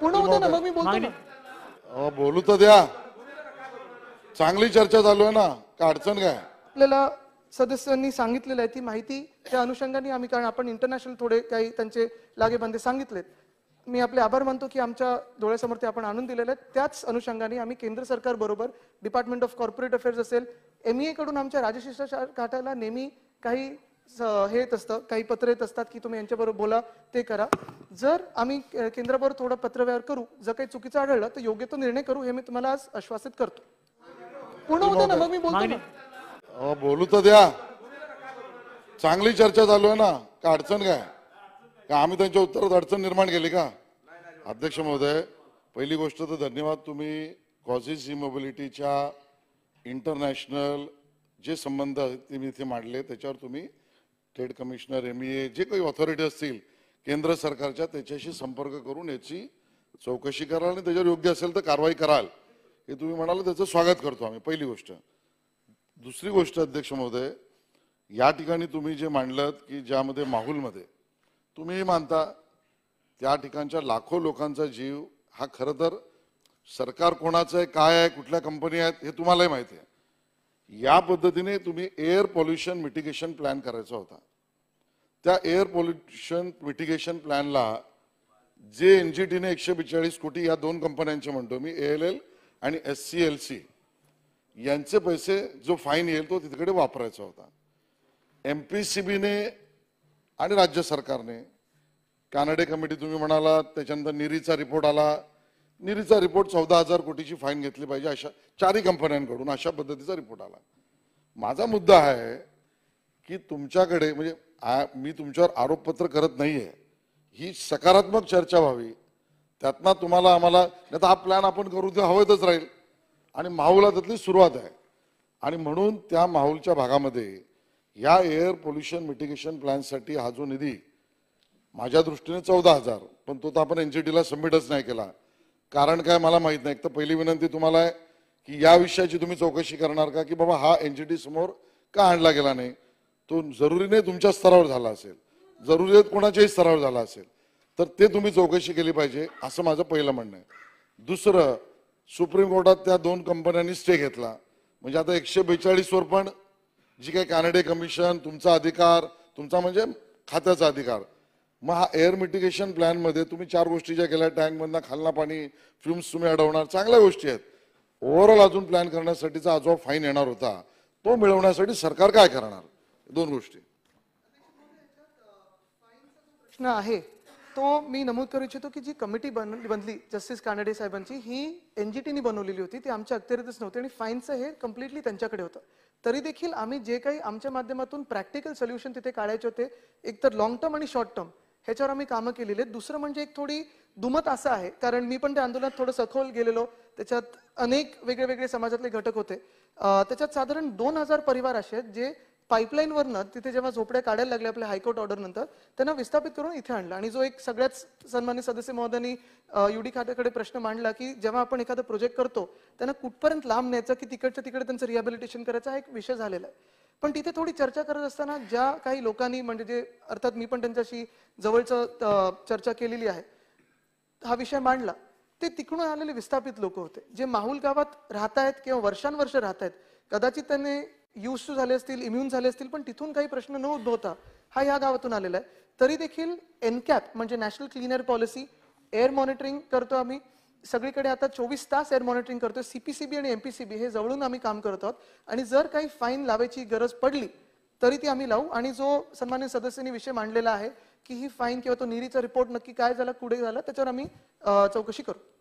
पूर्ण होते ना मग मी बोलतो ना. बोलू तर द्या चांगली चर्चा चालू आहे ना का अडचण काय आपल्याला सदस्यांनी सांगितलेलं आहे ती माहिती त्या अनुषंगाने आम्ही कारण आपण इंटरनॅशनल थोडे काही त्यांचे लागेबांधे सांगितलेत मी आपले आभार मानतो की आमच्या डोळ्यासमोर ते आपण आणून दिलेले आहेत त्याच अनुषंगाने आम्ही केंद्र सरकार बरोबर डिपार्टमेंट ऑफ कॉर्पोरेट अफेअर्स असेल एमईए e कडून आमच्या राजशिष्टाचार काटाला नेहमी काही हे येत असतं काही पत्र येत असतात की तुम्ही यांच्याबरोबर बोला ते करा जर आम्ही केंद्राबरोबर थोडा पत्रव्यवहार करू जर काही चुकीचं आढळलं तर योग्य तो निर्णय करू हे मी तुम्हाला आज आश्वासित करतो पूर्ण होतं ना मग मी बोलतो बोलू तर द्या चांगली चर्चा चालू आहे ना का अडचण काय का आम्ही त्यांच्या उत्तरात अडचण निर्माण केली का अध्यक्ष महोदय पहिली गोष्ट तर धन्यवाद तुम्ही कॉझिस इमोबिलिटीच्या इंटरनॅशनल जे संबंध आहेत इथे मांडले त्याच्यावर तुम्ही trade commissioner M A e जे काही ऑथॉरिटी असतील केंद्र सरकारच्या त्याच्याशी संपर्क करून याची चौकशी कराल आणि त्याच्यावर योग्य असेल तर कारवाई कराल हे तुम्ही म्हणाल त्याचं स्वागत करतो आम्ही पहिली गोष्ट दुसरी गोष्ट अध्यक्ष महोदय या ठिकाणी तुम्ही जे मांडलं की ज्यामध्ये माहूलमध्ये तुम्ही मानता त्या ठिकाणच्या लाखो लोकांचा जीव हा खरं तर सरकार कोणाचं आहे काय आहे कुठल्या कंपनी आहेत हे तुम्हालाही माहिती आहे या पद्धतीने तुम्ही एअर पॉल्युशन मिटिगेशन प्लॅन करायचा होता त्या एअर पॉल्युशन मिटिगेशन प्लॅनला जे एन जी टीने एकशे बेचाळीस कोटी या दोन कंपन्यांचे म्हणतो मी ए एल एल आणि एस सी एल सी यांचे पैसे जो फाईन येईल तो तिकडे वापरायचा होता एम पी सी बीने आणि राज्य सरकारने कानडे कमिटी तुम्ही म्हणाला त्याच्यानंतर निरीचा रिपोर्ट आला निरीचा रिपोर्ट चौदा हजार कोटीची फाईन घेतली पाहिजे अशा चारही कंपन्यांकडून अशा पद्धतीचा रिपोर्ट आला माझा मुद्दा आहे की तुमच्याकडे म्हणजे मी तुमच्यावर आरोपपत्र करत नाही आहे ही सकारात्मक चर्चा व्हावी त्यातनं तुम्हाला आम्हाला नाही तर हा प्लॅन आपण करू ते हवेतच राहील आणि माहूल त्यातली सुरुवात आहे आणि म्हणून त्या माहूलच्या भागामध्ये या एअर पोल्युशन मिटिगेशन प्लॅनसाठी हा जो निधी माझ्या दृष्टीने चौदा हजार पण तो तर आपण एन सी टीला सबमिटच नाही केला कारण काय मला माहीत नाही एक तर पहिली विनंती तुम्हाला आहे की या विषयाची तुम्ही चौकशी करणार का की बाबा हा एन जी टी समोर का आणला गेला नाही तो जरुरी नाही तुमच्या स्तरावर झाला असेल जरुरी कोणाच्याही स्तरावर झाला असेल तर ते तुम्ही चौकशी केली पाहिजे असं माझं पहिलं म्हणणं आहे दुसरं सुप्रीम कोर्टात त्या दोन कंपन्यांनी स्टे घेतला म्हणजे आता एकशे बेचाळीसवर पण जी काही कॅनडे कमिशन तुमचा अधिकार तुमचा म्हणजे खात्याचा अधिकार मग हा एअर मिटिगेशन प्लॅनमध्ये तुम्ही चार गोष्टी ज्या केल्या टँकमधनं खालना पाणी फ्युम्स तुम्ही अडवणार चांगल्या गोष्टी आहेत ओव्हरऑल अजून प्लॅन करण्यासाठीचा आजोबा फाईन येणार होता तो मिळवण्यासाठी सरकार काय करणार दोन गोष्टी प्रश्न आहे तो मी नमूद करू इच्छितो की जी कमिटी बन बनली जस्टिस कानडे साहेबांची ही एन जी बनवलेली होती ती आमच्या अखत्यारीतच नव्हती आणि फाईनचं हे कम्प्लिटली त्यांच्याकडे होतं तरी देखील आम्ही जे काही आमच्या माध्यमातून प्रॅक्टिकल सोल्युशन तिथे काढायचे होते एकतर लॉंग टर्म आणि शॉर्ट टर्म ह्याच्यावर आम्ही कामं केलेली आहेत दुसरं म्हणजे एक थोडी दुमत असं आहे कारण मी पण त्या आंदोलनात थोडं सखोल गेलेलो त्याच्यात अनेक वेगळे वेगळे समाजातले घटक होते त्याच्यात साधारण दोन हजार परिवार असे आहेत जे पाईपलाईनवरनं तिथे जेव्हा झोपड्या काढायला लागल्या आपल्या हायकोर्ट ऑर्डर नंतर त्यांना विस्थापित करून इथे आणलं आणि जो एक सगळ्याच सन्मान्य सदस्य महोदयांनी युडी खात्याकडे प्रश्न मांडला की जेव्हा आपण एखादा प्रोजेक्ट करतो त्यांना कुठपर्यंत लांब न्यायचा की तिकडच्या तिकडे त्यांचं रिहॅबिलिटेशन करायचा हा एक विषय झालेला आहे पण तिथे थोडी चर्चा करत असताना ज्या काही लोकांनी म्हणजे जे अर्थात मी पण त्यांच्याशी जवळचं चर्चा केलेली आहे हा विषय मांडला ते तिकडून आलेले विस्थापित लोक होते जे माहुल गावात राहतायत किंवा वर्षानुवर्ष राहतायत कदाचित त्यांनी युज टू झाले असतील इम्युन झाले असतील पण तिथून काही प्रश्न न उद्भवता हा या गावातून आलेला आहे तरी देखील एनकॅप म्हणजे national clean air policy air monitoring करतो आम्ही सगळीकडे आता चोवीस तास एअर मॉनिटरिंग करतोय सीपीसीबी आणि एमपीसीबी हे जवळून आम्ही काम करत आहोत आणि जर काही फाईन लावायची गरज पडली तरी ती आम्ही लावू आणि जो सन्मान्य सदस्यांनी विषय मांडलेला आहे की ही फाईन किंवा तो निरीचा रिपोर्ट नक्की काय झाला कुठे झाला त्याच्यावर आम्ही चौकशी करू